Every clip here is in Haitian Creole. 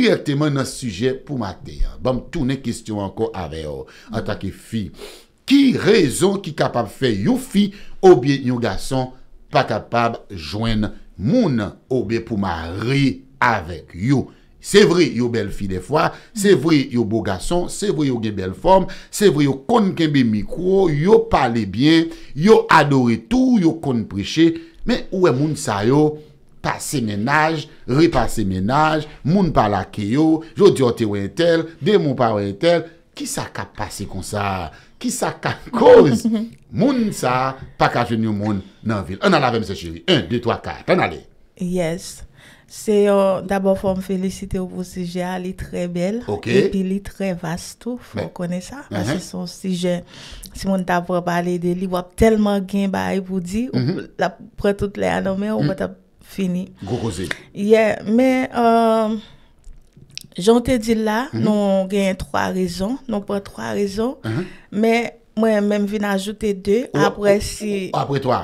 Priyeltemen nan suje pou ma deyan. Bom, toune kistyon anko ave yo. An tak e fi. Ki rezon ki kapab fe yo fi, obye yo gason pa kapab jwen moun. Obye pou ma ri avek yo. Se vri yo bel fi defwa, se vri yo bo gason, se vri yo ge bel form, se vri yo kon kebi mikro, yo pale bien, yo adore tou, yo kon priche, men ouwe moun sayo, yo, pase menaj, ripase menaj, moun pala ki yo, jodi oti wen tel, de moun pala wen tel, ki sa ka pase kon sa? Ki sa ka kouz? Moun sa, pakajen yon moun nan vil. An alave mse chiri. Un, dee, twa, ka. An alve. Yes. Se yon, d'abo fòm felisite ou pou si jè, li tre bel, epi li tre vastou, fò konè sa, pasè son si jè. Si moun ta fòm pale de li, wap telman gen ba e pou di, ou la pre tout le anome, ou pota, Fini. Goukouze. Ye, men, jante di la, nou gen 3 rezon, nou pou 3 rezon, men, mwen men vin ajoute 2, apre si... Apre 3?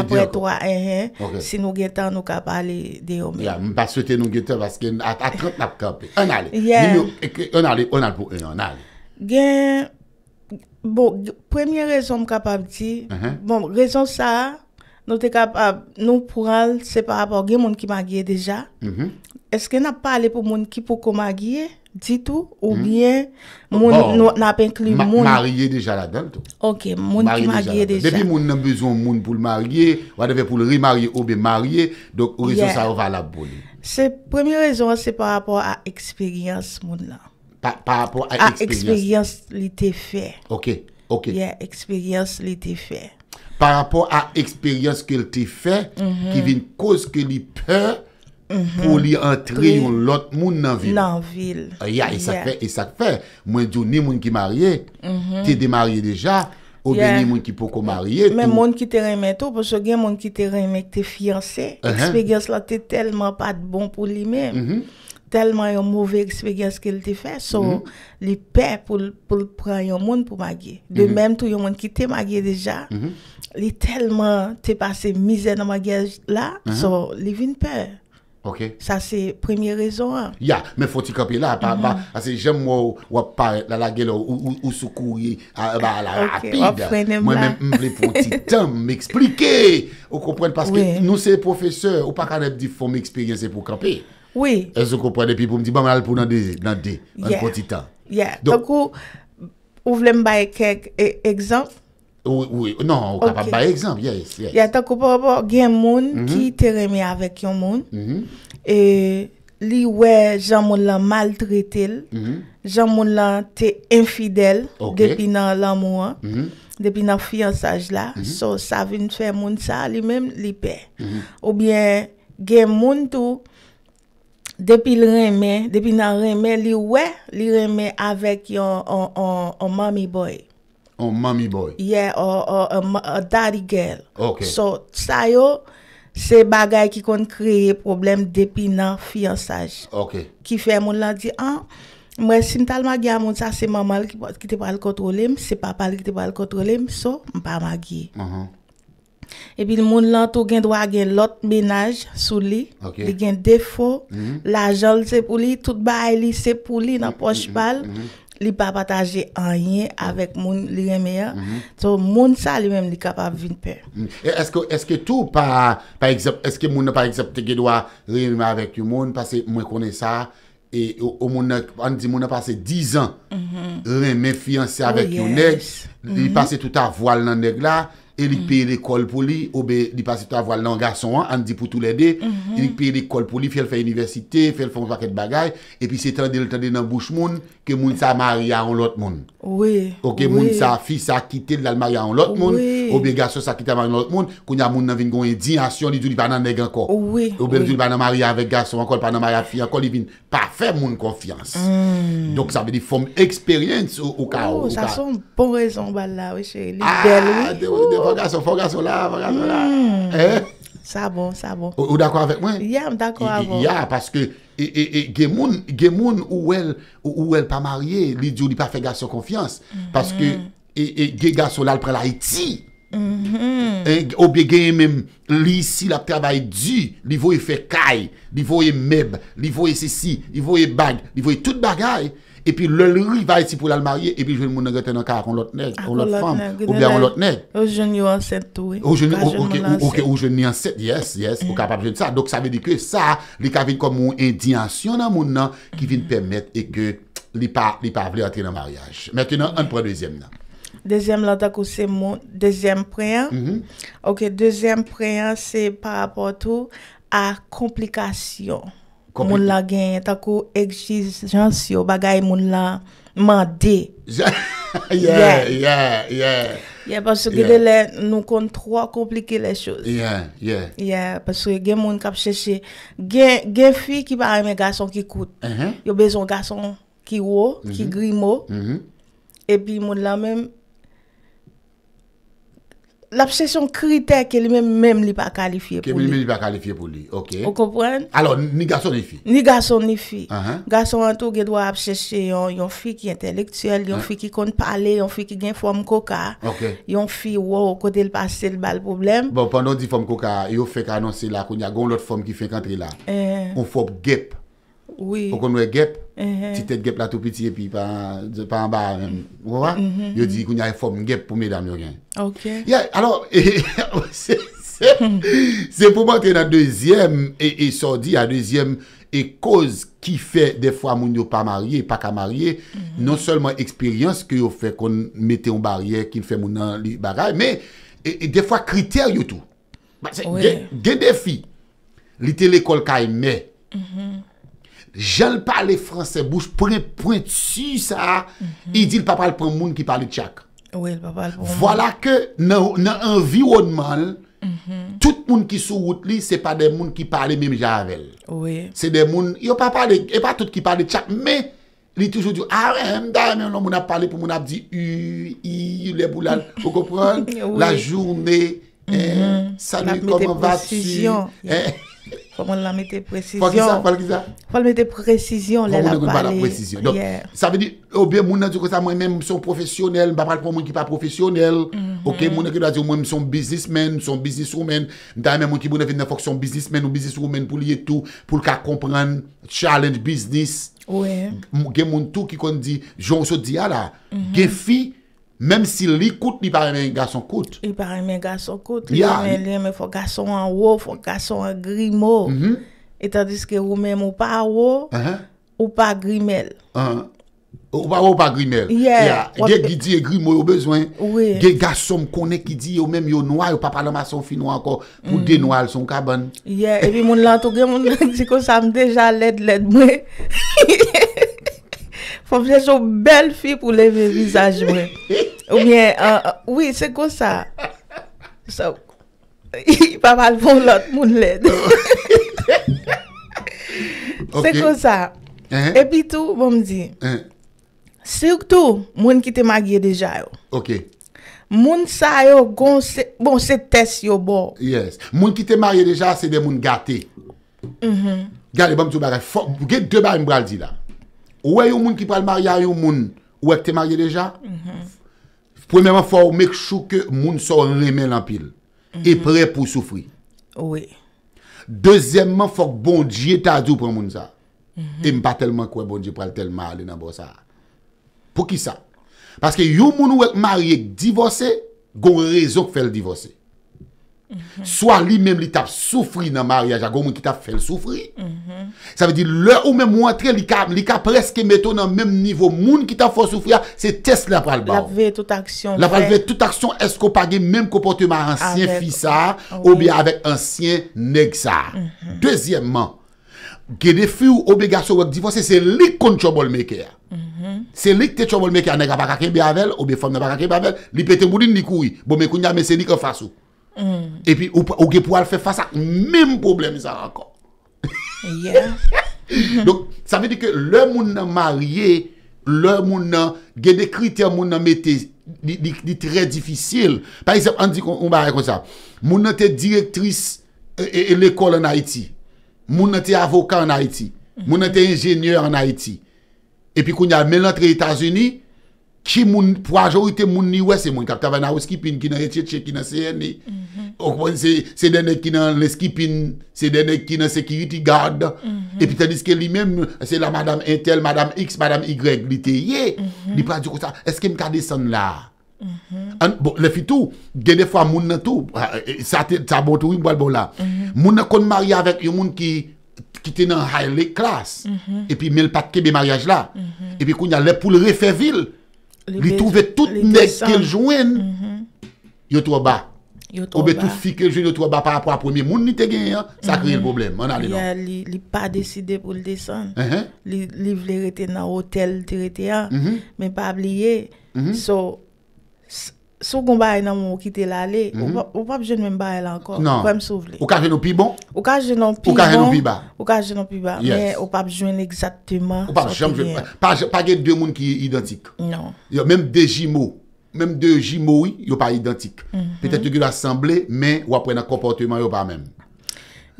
Apre 3, en, en, si nou getan nou kapali di ome. Ya, mwen pa swete nou getan, vaske atrat nap kapi. An ale, an ale, an ale pou, an ale. Gen, bon, premye rezon m kapabdi, bon, rezon sa a, nou te kap ap, nou pou al se par rapport gen moun ki magye deja mhm. eske na pale pou moun ki pou ko magye ditou ou mhm. bien bon, moun bon, na penkli moun mariye deja la bel to moun ki magye deja debi moun nan bezon moun pou l mariye wadeve pou l ri mariye ou be mariye se premi rezon se par rapport a eksperyans moun la par rapport a eksperyans li te fe eksperyans li te fe Par rapport a eksperyans ke li te fè, ki vin kouz ke li pè pou li antre yon lot moun nan vil. Aya, e sak fè, e sak fè. Mwen diyo, ni moun ki marye, te demarye deja, oube ni moun ki poko marye. Men moun ki te reme tou, pou se gen moun ki te reme ki te fiyanse, eksperyans la te telman pa de bon pou li mè. Telman yon mouvè eksperyans ke li te fè, son mm-hmm. li pè pou pre yon moun pou magye. De menm tou yon moun ki te magye deja, moun ki te marye, Li telman te pase mize nan ma gel la, mhm. so li vin pe. Ok. Sa se premye rezon an. Ya, men foti kapi la, mhm. ase jem mwen wap pa la gel ou soukou ye, a la rapid. Ok, wap prenen mla. Mwen mwen mple pwoti tan, m'eksplike, ou kompwen, paske nou se profeseur, ou pa kaneb di fomi eksperyense pou kapi. Oui. E sou kompwen, epi pou mdi, ba mwen al pou nan de, nan de, an pwoti tan. Ya, takou, ou vle mba ek e, exemple, Ou, ou, ou, nan, ou kapap, by example, yes, yes. Ya tako par par, gen moun mhm. ki te reme avèk yon moun, mhm. e, li we, jan moun la maltretil, mhm. jan moun la te enfidel, depi nan l'amouan, depi nan fiyansaj la, so, sa vin fè moun sa, li mèm, li pè. Ou bien, gen moun tou, depi le reme, depi nan reme, li we, li reme avèk yon, yon, yon, yon mami boy. O mami boy? Yeah, o daddy girl. Ok. So, sa yo, se bagay ki kon kreye problem depi nan fiyansaj. Ok. Ki fe moun lan di, an, ah, mwen sin tal ma gya moun sa se maman li ki te pal kontrolem, se papa li ki te pal kontrolem, so mpa ma gye. An. E pi moun lan tou gen dwa gen lot menaj sou li, gen defo, mhm. la jol se pou li, tout ba a e li se pou li nan mhm. poch mhm. pal. An. li pa pataje an yin mm. avèk moun li reme ya, mm-hmm. so moun sa li mèm li kapav vin per. Mm. E eske tou pa, eske moun apak exepte ge dwa reme avèk yon moun, pase mwen kone sa, e an di moun apase 10 an reme fianse oh, avèk yon neg, li mm-hmm. pase touta voal nan neg la, Elik peye l'ekol pou li Ou be, di pas eto aval nan gason an An di pou tout le mhm. de Elik peye l'ekol pou li, fèl fèl universite Fèl fèl fèl fèl fèl fèl fèl bagay E pi se trèndè lè trèndè nan bouch moun Ke moun sa maria an lot moun Ou ke moun sa fi sa kitè lal maria an lot moun Ou be gason sa kitè maria an lot moun Koun ya moun nan vin gwen di asyon Li djou li ban nan neg an kon Ou be djou li ban nan maria anvek gason ankon Pan nan maria fi ankon Li vin pa fè moun konfians Donk sa be di fòm eksper Fonga sou la, fonga sou la. Sa hmm. eh? bon, sa bon. Ou d'akwa avèk mwen? Ya, ou d'akwa avèk mwen. Ya, paske, ge moun ou el pa marye, li di ou li pa fè gase konfians. Paske, ge gase ou lal prè la iti. Obye genye mèm, li si la ptabay di, li vou e fè kaj, li vou e meb, li vou e sisi, li vou e bag, li vou e tout bagay. epi lor lor yi va yisi pou lal marye, epi jwen moun nan gwen tenan ka akon lot neg, akon lot fem, ou bè an lot neg. Ou jwen ni an set ou, ou jwen ni an set, yes, yes, ou ka pa pwen sa, dok sa ve di ke sa, li ka ven komoun indiansyon nan moun nan, ki ven pemet, e ke li pa vle ati nan mariage. Mwen tenan an pre dezem nan. Dezem lan takou se moun, dezem pre, ok, dezem pre, an se par aportou, a komplikasyon. Moun la gen, tako exijans yo, bagay moun la mande. yeah, yeah, yeah, yeah. Yeah, parce que yeah. là nous comptons trop compliquer les choses. Yeah, yeah. Yeah, parce que gen moun kap cheche, gen, gen fi ki ba aimer garçon qui coûte. Uh -huh. Yo besoin garçon qui wo, qui grimo. Mm -hmm. Et puis moun la même l'obsession critère qu'elle même même n'est pas qualifiée pour lui. Qu'elle pas qualifié pour lui. OK. Vous comprenez Alors ni garçon ni fille. Ni garçon ni fille. Uh -huh. Garçon en tout doit chercher une fille qui est intellectuelle, une uh uh-huh. fille qui compte parler, une fille qui gagne forme coca. OK. Une fille wow côté le passé le bal problème. Bon pendant dit forme coca, il fait qu'annoncer là qu'il y a une autre forme qui fait qu'entrer là. Eh. On forme guêpe. Ou kon nou e gep, ti tèt gep la tout piti e pi pa an bar, ou an, yo di kon yon fòm gep pou mè dam yon gen. Ok. Ya, alò, se pou mò kè nan deuxième, e sò di nan deuxième, e kòz ki fè defwa moun yo pa marye, pa ka marye, uh-huh. non sòlman eksperyans ki yo fè kon mette yon barye, ki fè moun nan li bagay, mè, defwa kriter yotou. Mwen se, gen defi, li tè l'ekol kaj mè. Mwen se, gen defi, li tè l'ekol kaj mè. jal pale franse bouche, pre pre tsu sa, yi di l papal pou moun ki pale tchak. Vola ke nan environman, tout moun ki sou wout li, se pa de ah non, moun ki pale mèm jarevel. Se de moun, yon pa pale, yon pa tout ki pale tchak, mè, li toujou di, moun ap pale pou moun ap di, yi, yi, le boulal, fò kòpren, la jounè, mhm. salut, koman vatsi, yon, yon, Fal mwen la mette prezisyon. Fal mwen la mette prezisyon lè la pale. Fal mwen la mette prezisyon lè la pale. Sa veni, oube moun nan di ko sa mwen mèm mson profesyonel, mba mal kon mwen ki pa profesyonel, oube moun nan di ko sa mwen mson bizismen, mson bizismen, mta mwen mwen ki moun nan fin nan fok son bizismen, mson bizismen pou liye tou, pou lka kompran challenge biznis. Oube moun tou ki kon di, joun sou di ala, ah mm-hmm. gen fi bizismen, Mem si li koute, li paremen yon gason koute. Li paremen yon gason koute. Yon men lè men fò gason an wò, fò gason an grimo. Mhm. Etandis ke wou men mwou pa wò, wou uh-huh. pa grimel. Wou uh-huh. pa wò, wou pa grimel. Gè gidi yon grimo yon bezwen, gè gason mkone kidi yon men yon wò, yon pa pala mason fin wò anko, wou mm. den wò al son kaban. Yè, epi moun lantou gè, moun lantou gè, di ko sa mdeja led led mwen. Fò mwen jè sou bel fi pou leve vizaj mwen. Ou mwen, wè, se kon sa. So, i pa mal von uh-huh. lot uh-huh. moun lèd. Se kon sa. E pi tou, bom di. Sirtou, moun ki te magye deja yo. Ok. Moun sa yo, bon, se tes yo bon. Yes. Moun ki te magye deja, se de moun gate. Gade, bom di, fok, get deba mbral di la. Ou e yo moun ki pral magya yo moun ou ek te magye deja? Moun. Premèman fò ou mèk chou ke moun sò remè l'ampil. E mhm. pre pou soufri. Ouè. Dezemman fò k bon diye ta adou prè moun sa. Mhm. E mpa telman kwen bon diye pral telman alè nan bo sa. Pou ki sa? Paske yon moun ou elk mari ek divose, goun rezon k fèl divose. Soa li menm li tap soufri nan maryaja Gon moun ki tap fel soufri Sa ve di lè ou menm mwantre Li ka preske meton nan menm nivou Moun ki tap fò soufri a Se test la pral bò La pral bò tout aksyon Esko page menm kompote man ansyen fisar Ou be avèk ansyen negsar Dezyèmman Gede fiu ou be gaso wèk divose Se lik kon chobol mekè Se lik te chobol mekè Ou be fòm nan bakakè be avèl Li petè mboulin ni koui Bo me kounya me sè lik an fassou Mm. Et puis, ou, ou pour faire face à même problème encore. Donc, ça veut dire que le monde marié, le monde, il y a des critères monde sont très difficiles. Par exemple, on dit qu'on va comme ça. monde était directrice euh, et, l'école en Haïti. monde était avocat en Haïti. monde était ingénieur en Haïti. Et puis quand il y a entre les États-Unis, Ki moun, proajorite moun niwe se moun, kap tavan na ou skipin, ki nan recheche, ki nan CNI, e. mhm. okpon se, se dene ki nan le skipin, se dene ki nan security guard, mhm. epi teniske li men, se la madame Intel, madame X, madame Y, li teye, mhm. li pradjou kou sa, eske m kade son la? An, bo, le fi tou, gen defwa moun nan tou, ah, eh, sa te, sa botou yon bal bol bon la, moun nan kon marye avèk yon moun ki, ki tenan haye le klas, epi mel patke be maryaj la, epi koun yon le poule refe vil, Li touve tout nek ke ljouen yotou ba. Ou be tout fi ke ljouen yotou ba pa apwa pou mi moun ni te gen yon. Sa kwenye l problem. Li pa deside pou l deson. Li vle rete nan hotel te rete yan. Men pa vle ye. So, Sou kon baye nan mwen wakite lale, ou mhm. pa pjwen men baye lankor, non. ou pa m souvle. Ou ka jenon pi bon? Ou ka jenon pi bon, ou ka jenon pi ba. Ou ka jenon pi ba, men ou pa pjwen exaktement. Ou pa jenon pi bon, pa gen de moun ki identik. Non. Mem de jimou, mem de jimoui, yo pa identik. Mhm. Petè te gil asemble, men wapwè nan komportèman yo pa men.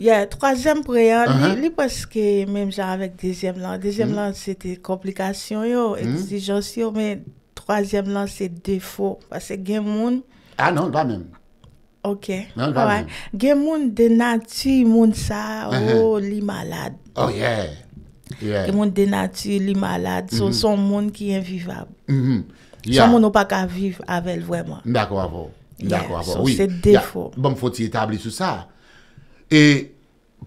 Ye, troazèm preyan, li paske men jenon avèk dezyèm lan. Dezyèm lan, sète komplikasyon yo, mhm. exijansyon yo, men... Troasyem nan, se defo. Pase gen moun... A, ah, nan, pa men. Ok. Nan, pa men. Gen moun dena ti moun sa uh-huh. oh, li malad. Oh, yeah. Gen moun dena ti li malad. Son mm-hmm. son moun ki yon vivab. Mm-hmm. Son moun ou pa ka viv avèl vwèman. D'akor avò. D'akor avò, oui. Son se defo. Bon, fò ti etabli sou sa. E,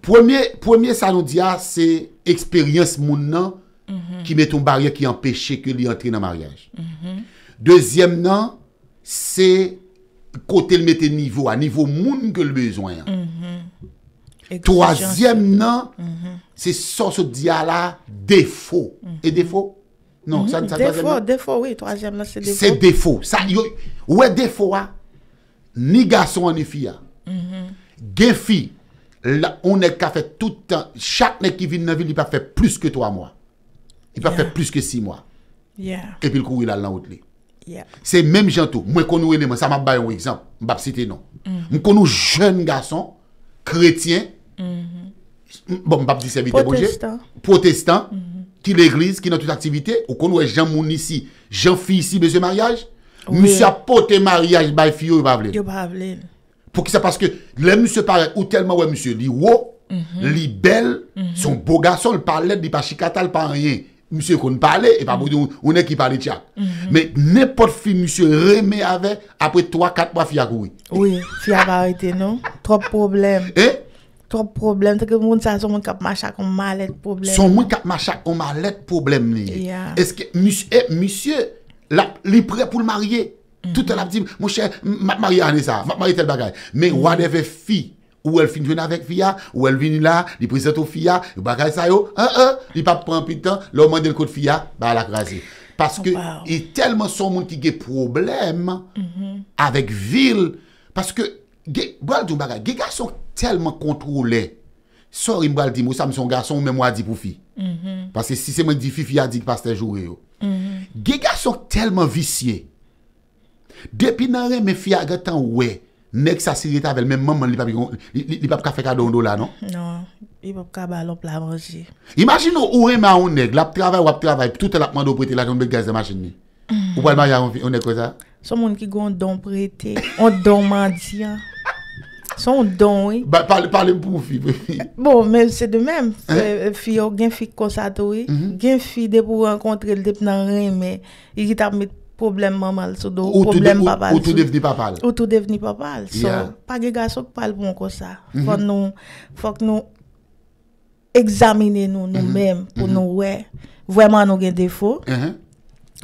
premier sa nou diya, se eksperyens moun nan... Ki mette un barye ki empeshe Ke li entri nan mariage mm-hmm. Dezyem nan Se kote l mette nivou A nivou moun ke l bezwen Trozyem nan Se sos diya la Defo E defo? Non, se defo Se defo Ou e defo a Ni gason an e fi a mm-hmm. Gen fi On e ka fè tout an Chak ne ki vin nan vi li pa fè plus ke to a mwa I pa fè plus ke 6 mwa. Yeah. Epi l kou il al lan out li. Yeah. Se menm jantou. Mwen konou ene mwen. Sa mab bayon wè exemple. Mbap si te non. Mwen konou jen gason. Kretien. Bon mbap di se vite boje. Protestan. Protestan. Ki mm-hmm. l eglise. Ki nan tout aktivite. Mwen konou wè jen moun isi. Jen fi isi bè se maryaj. Mwen se apote maryaj bay fi yo yon bavle. Yon bavle. Pou ki se paske. Le mse paret. Ou telman wè mse. Li wò. Li bel. Son bo Monsye kon pa ale, e pa mm. pou di ou ne ki pa ale tia. Me, mm-hmm. nepot fi monsye reme ave, apre 3-4 mwa fi akoui. Oui, fi avarete, non? Trop problem. Eh? Trop problem, teke moun san son moun kap machak, on ma ale problem. Son moun kap machak, on ma ale problem liye. Ya. Eske, monsye, li pre pou l marye. Tout el ap di, monsye, mat marye ane sa, mat marye tel bagay. Me, mm-hmm. waneve fi. Ou el fin jwen avèk fia, ou el vin la, li prezèto fia, yu bagay sa yo, an an, li pap pran pi tan, lò man den kote fia, ba lak razi. Paske, yi telman son moun ki ge problem, avèk vil, paske, ge gason telman kontroule, sor yi mbal di mousam son gason ou mè mwadi pou fi. Paske, si se mwen di fi, fi adik pas te jore yo. Ge gason telman visye, depi nan re mwen fi agat an wey, Mèk sa siri tavel, mèm mèm mèm li pa pi yon, li pa pi ka fe kado yon do la, non? Non, li pa pi ka balon plavreji. Imagin nou ou re mè an ou nèk, lap travè, wap travè, tout el ap mando prete la joun bel gaz, imagin mi. Ou pèl mèy an ou nèk wè sa? Son moun ki goun don prete, on don mandi ya. Son don wè. Parle m pou ou fi, pou fi. Bon, mèl se de mèm, fi yo gen fi konsato wè, mhm. gen fi de pou renkontre lèp nan re mè, yi ki tape mèt. problème maman sur dos problème papa ou tout devenu papa ou tout devenu papa ça pas mhm. mhm. mhm. hein, de garçons qui parlent bon comme ça faut nous faut que nous examiner nous nous-mêmes pour nous voir. vraiment nous des défauts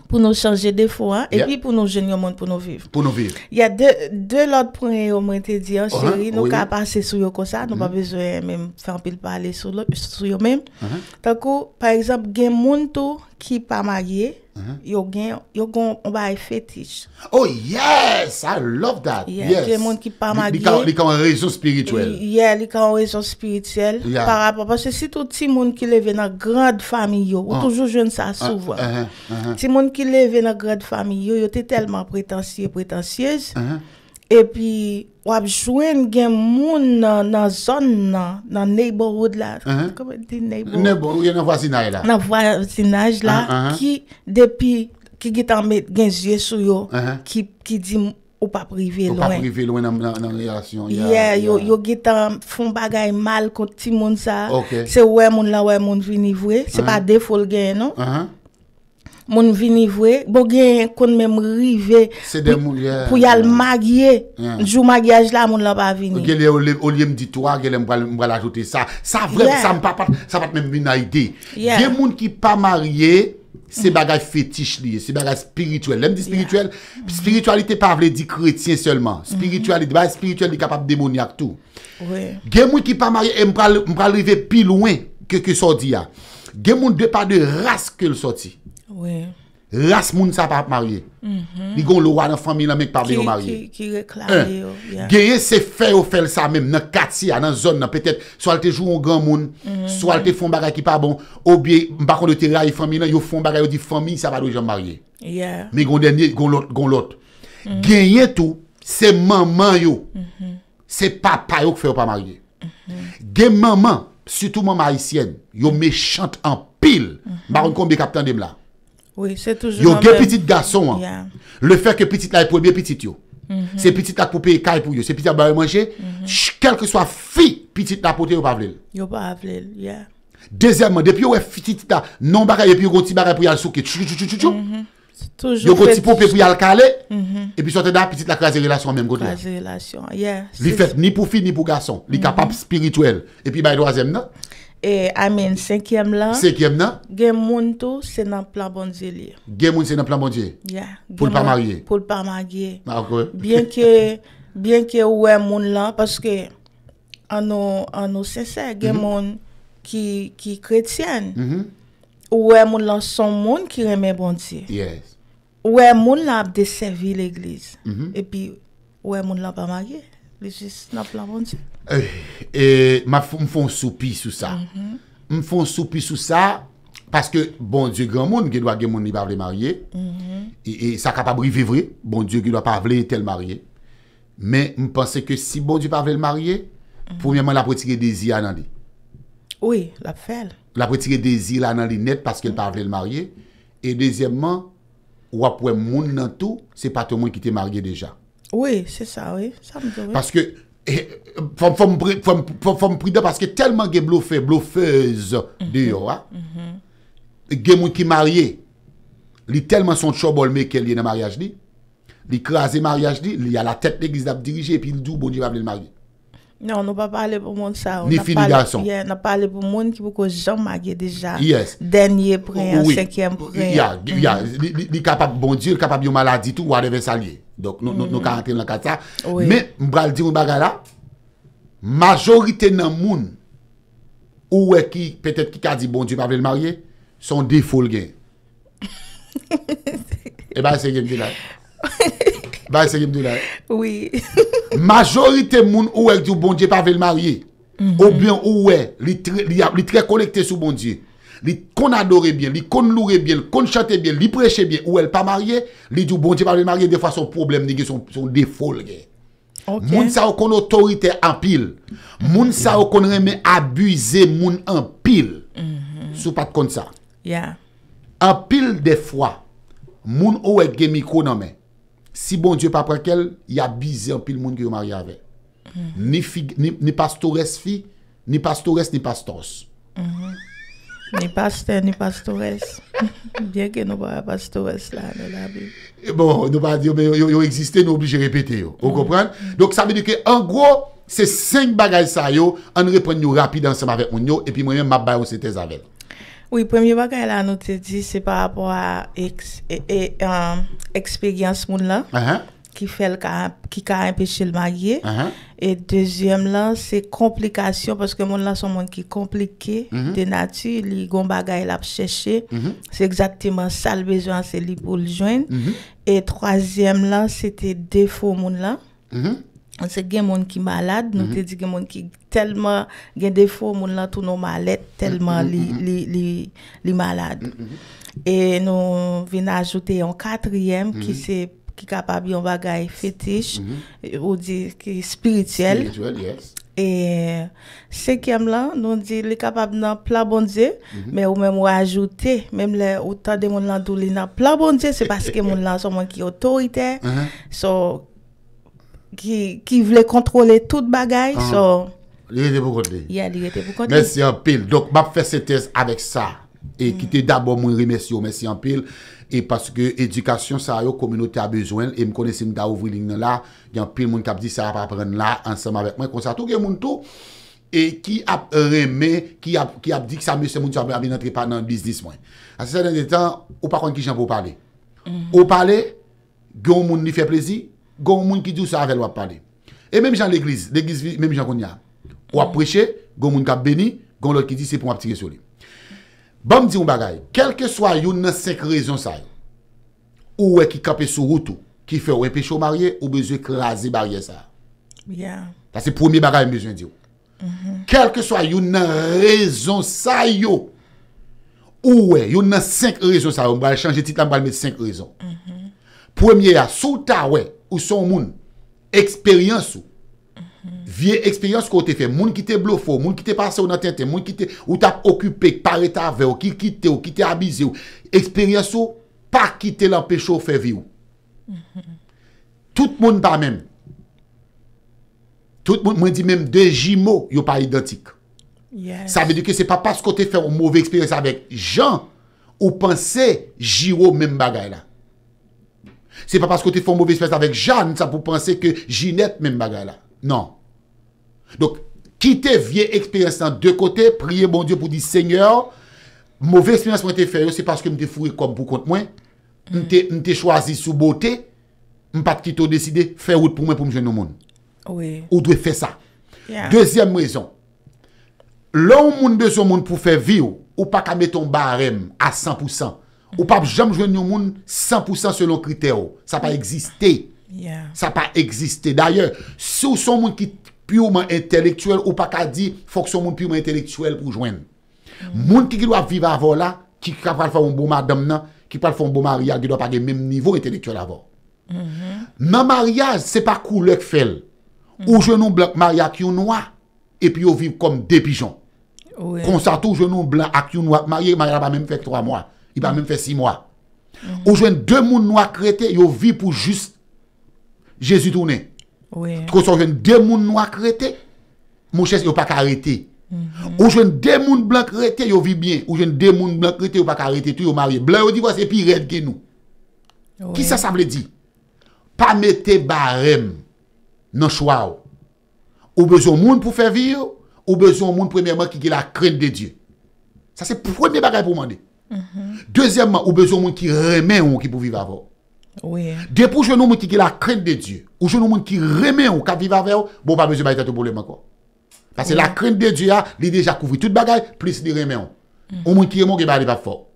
pour nous changer des fois et puis pour nous gêner au monde pour nous vivre pour nous vivre il y a deux deux autres points au moins te dire hein, uh-huh. chérie nous pas passer sur comme ça nous pas besoin même faire pile parler sur sur eux même uh-huh. tant par exemple des monde qui pas marié Uh-huh. Yo gen, yo kon ba e fetish Oh yes, I love that Yes, li kan rejou spirituel Yeah, li kan rejou spirituel Par apan, parce si tout si moun ki leve na grande fami yo Ou ah. toujou jen sa ah, souvo Si uh-huh, uh-huh. moun ki leve na grande fami yo, yo te telman pretensye pretensyez E pi wap jwen gen moun nan zon nan, nan neighborhood la. Kwa mwen di neighborhood? Neighborhood, yon nan vasinaj la. Nan vasinaj la, ki depi ki gitan met gen zyesu yo, ki di ou pa prive lwen. Ou pa prive lwen nan reasyon. Yo gitan foun bagay mal konti moun sa, se wè moun la wè moun vini vwe, se pa defol gen nou. mon venir vrai bon gen kon même rivé c'est des pour y aller yeah. marier yeah. jour mariage là mon là pas vini gen au lieu me dit toi gen me va ajouter ça ça vrai ça me pas ça pas même une idée gen moun qui pas marié c'est mm-hmm. bagage fétiche lié c'est bagage spirituel l'aime dit spirituel mm-hmm. spiritualité pas veut dire chrétien seulement mm-hmm. spiritualité bah spirituel capable démoniaque tout oui gen moun qui pas marié et me pas arriver plus loin que que ça dit a gen de pas de race que le sorti Ras moun sa pa ap marye Ni mhm. gon loura nan fami nan menk parli yo marye Ki reklame yo Genye se feyo fel sa menm Nan katsi anan zon nan petet Soalte jou an gran moun mhm. Soalte fon bagay ki pa bon Obye mbakon de te rayi fami nan Yo fon bagay yo di fami sa pa dou jan marye Me gon denye gon lot Genye tou se maman yo mhm. Se papa yo ke feyo pa marye Genye maman Soutou maman ayisyen Yo me chante an pil Maron kon be kapten dem la Yo gen pitit gason an, le fe ke pitit la e pwemye pitit yo, mm-hmm. se pitit la poupe e kay pou yo, se pitit la bawe manje, kelke swa fi pitit la pwote yo pa vlel. Dezemman, depi yo e fitit la, nan baray epi yo konti baray pou yal souke, yo konti poupe pou yal kale, epi sou tena pitit la kaze relasyon menm gote. Li fet ni pou fi ni pou gason, li kapap mm-hmm. spirituel, epi bay doazem nan. E amen, senkem la, gen moun tou, se nan plan bondye li. Gen moun se nan plan bondye? Yeah. Poul pa ma gye? Poul pa ma gye. Akwè. Ah, bien ke ouè moun la, paske an nou sese, gen mm-hmm. moun ki kretyen, mm-hmm. ouè moun la son moun ki remè bondye. Yes. Ouè moun la ap de sevi l'eglise, mm-hmm. epi ouè moun la pa ma gye. Bon eh, eh, me foun soupi sou sa Me mm-hmm. foun soupi sou sa Paske bon dieu gen moun Gen wak gen moun li pa vle marye mm-hmm. e, e sa kapabri vivre Bon dieu gen wak pa vle tel marye Men me pense ke si bon dieu pa vle marye mm-hmm. Poumyenman la pritike de zi anan li Oui la fel La pritike de zi anan li net Paske l pa vle marye E dezyenman wap wè moun nan tou Se patou moun ki te marye deja Oui, c'est ça, oui. Ça me dit, oui. Parce que, eh, faut, faut, faut me prendre parce que tellement de bluffeurs, bluffeuses euh, mm -hmm. dehors, hein? mm gens qui marié, li tellement son chobol mais qu'elle est dans mariage li, li crasé mariage li, il a la tête l'église à diriger et puis il dit bon Dieu va le marier. Non, on n'a pas parlé pour monde ça. On Ni fini garçon. on a parlé pour monde qui beaucoup Jean marier déjà. Yes. Dernier prêt, oui. cinquième prêt. Il y a, il y a, il est capable bon Dieu, capable de maladie tout, whatever ça lié. Mbra l di mou baga la Majorite nan moun Ouwe ki Petet ki ka di bondye pa velmarye Son defol gen E ba esege mdou la Ba esege mdou la Majorite moun Ouwe ki di bondye pa velmarye mhm. Ou bien ouwe Li tre kolekte sou bondye Li kon adore bie, li kon loure bie, li kon chate bie, li preche bie, ou el pa marye, li djou bon dje papre marye, de fwa son problem, ni ge son defol ge. Moun sa wakon otorite apil, moun sa wakon reme abuize moun anpil, mhm. sou pat kon sa. Anpil de fwa, moun ou e gemiko nan men, si bon dje papre ke, yabize anpil moun ge yon marye ave. Mhm. Ni pastores fi, ni pastores ni pastors. Mhm. Ni pasteur, ni pastores. Bien ke nou pa pastores la. Bon, nou pa diyo, yo existen, nou obligye repete yo. Ou kopran? Dok sa meni ke, an gro, se seng bagay sa yo, mm. an repon yo rapi dans sema vek moun yo, epi mwenye map bayo se tez avek. Oui, premier bagay la nou te di, se pa rapor a ekspegyen euh, se moun la. Ha uh-huh. ha. qui fait qui a empêché le marié. Uh-huh. Et deuxième là, c'est complication parce que mon là son monde qui compliqué uh-huh. de nature, il gon bagaille l'a chercher. Uh-huh. C'est exactement ça le besoin, c'est lui pour le joindre. Et troisième là, c'était défaut mon là. C'est gen monde qui malade, nous te dit que monde qui tellement gain défaut mon là tout nos malade, tellement les malades Et nous venons ajouter un quatrième qui c'est kapab yon bagay fetish mhm. ou di ki spirituel e sekem lan, non di li kapab nan plan bondye, mhm. men ou men wajoute men ou ta de moun lan dou li nan plan bondye, se paske moun lan son man ki otorite, mhm. so ki vle kontrole tout bagay, ah. so li yete pou kote mè si an pil, dok map fè se tez avèk sa E kite dabo moun remesi yo, remesi yon pil, e paske edukasyon sa yo, komunote a bezwen, e mkonesi mda ouvri lin la, yon pil moun kap di, sa ap apren la, ansama vek mwen, konsa tou gen moun tou, e ki ap reme, ki ap di ki sa mwen se moun sa ap ap rentre pa nan biznis mwen. Ase sa den detan, ou pa kon ki jan pou pale. Mm-hmm. Ou pale, goun moun ni fe plezi, goun moun ki di ou sa ap rele wap pale. E menm jan l'eglise, l'eglise vi, menm jan kon ya. Ou ap mm-hmm. preche, goun moun kap beni, Bam di yon bagay, kelke swa yon nan sek rezon sa yo, ouwe ki kapè sou woutou, ki fè ou en pechou barye, ou bezwe krasi barye sa. Ta se premi bagay bezwen di yo. Kelke swa yon nan rezon sa yo, ouwe, yon nan sek rezon sa yo, mbwè chanje tit la mbwè mbwè senk rezon. Premye ya, sou ta we, ou son moun, eksperyansou, Vie eksperyans kote fe, moun ki te blofo, moun ki te pase ou nan tenten, moun ki te ou tap okupe, pare ta ave ou, ki kite ou, ki te abize ou, eksperyans ou, pa kite lan pechou fe vi ou. Tout moun pa men. Tout moun mwen di men de jimo yo pa identik. Sa vede ke se pa pa skote fe mouve eksperyans avek jan ou panse jiro men bagay la. Se pa pa skote fe mouve eksperyans avek jan sa pou panse ke jinet men bagay la. Non. Donc, quittez vieille expérience deux côtés. priez bon Dieu pour dire Seigneur, mauvaise expérience pour été faite, c'est parce que m'étais fourré comme pour contre moi. Je mm. choisi sous beauté, m'pas quitter décider faire route pour moi pour me joindre au monde. Oui. Ou de faire ça. Deuxième raison. Là au monde besoin monde pour faire vivre ou pas qu'à mettre un barème à 100%. Ou pas jamais joindre au monde 100% selon critères. Ça pas mm. exister. Ça n'a pas existé. D'ailleurs, si vous sont qui purement intellectuel ou pas qu'à dire, faut que ce soit purement intellectuel pour joindre. Les mm. gens qui doivent vivre avant là, qui peuvent faire un bon madame, qui parle faire un bon mariage, qui doivent pas le même niveau intellectuel avant. Mm -hmm. Nan mariage, c'est pas couleur k fait. mm -hmm. Ou jenon blan mariage ki yon noir et puis on vit comme des pigeons. oui. Konsa blanc jenon blan ak yon noir marié mariage pas même fait 3 mois il pa mm. même fait 6 mois mm -hmm. Ou jen deux moun noa krete Yo vit pour juste Jésus tournait Oui. y a deux mouns noirs crétés, mon cher, ils n'ont pas arrêter. Mm-hmm. Ou jeune deux mouns blancs crétés, ils vivent bien. Ou jeune deux mouns blancs crétés, ils n'ont pas arrêter. tout, est marié Blanc, ils dit, c'est pire que nous. Qui ça, ça veut dire? Pas mettre barème dans le choix. Ou besoin de monde pour faire vivre, ou besoin de monde, premièrement, qui a la crainte de Dieu. Ça, c'est le premier bagage pour demander. Mm Deuxièmement, ou besoin de monde qui remet ou qui pour vivre avant. Depo joun nou moun ki gen la kren de diyo Ou joun nou moun ki reme ou ka viva ve ou Bon pa moujou baye tatou boleman kwa Pase la kren de diyo ya ah, li deja kouvri tout bagay Plis li reme ou mm-hmm. mm-hmm. Ou moun ki reme ou ge baye li va fok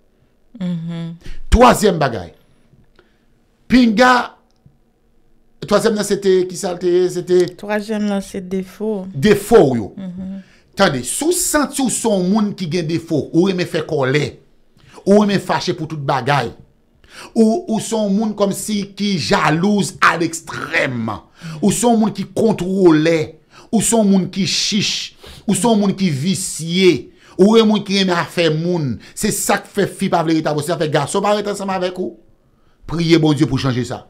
Troasyem bagay Pinga Troasyem nan se te ki salte Troasyem nan se defo Defo yo Tande sou sent sou son moun ki gen defo Ou reme fe kole Ou reme fache pou tout bagay Ou son moun kom si ki jalouse al ekstrem. Ou son moun ki kontrole. Ou son moun ki chiche. Ou son moun ki visye. Ou e moun ki yeme a fe moun. Se sak fe fi pa vlerita. Ou se sa fe gaso pa vlerita sanman vek ou. Priye bon Diyo pou chanje sa.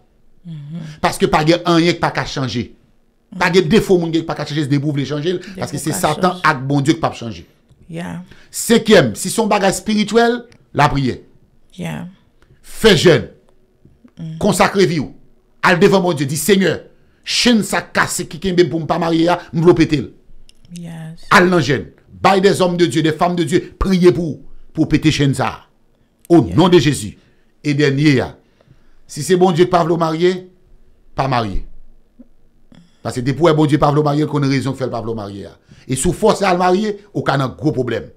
Paske pa ge anye k pa ka chanje. Pa ge defo moun ge k pa ka chanje. Se debou vle chanje. Paske se satan ak bon Diyo k pa chanje. Sekyem. Si son bagaj spirituel, la priye. Yeah. Fais jeûne. Consacre vie. Al devant mon Dieu. Dis Seigneur, chaîne ça casse qui kembe pour ne pas marier, ah, me le péter. jeûne. Baille des hommes de Dieu, des femmes de Dieu. Priez pour pour péter chaîne ça. Au nom de Jésus. Et dernier, ah, si c'est bon Dieu que marié, pas marié. Parce que depuis bon Dieu Pavlo marié, qu'on a raison de faire Pavlo marié. Ah. Et sous force à le marier, aucun gros problème.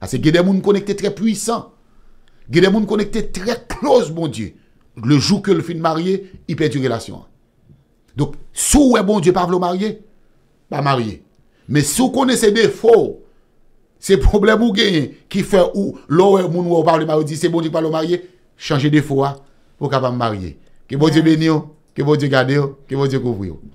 Parce que y a des gens connectés très puissants. Il y a des gens connectés très close, mon Dieu. Le jour que le fin marié, il perd une relation. Donc, si vous bon Dieu, pas marié, pas marié. Mais si vous connaissez des faux, ces problèmes ou font qui fait ou l'or moun ou parle marié, c'est bon Dieu, pas le marié, changez de foi, vous capable marier. Que bon Dieu bénisse, que bon Dieu garde, que bon Dieu couvre.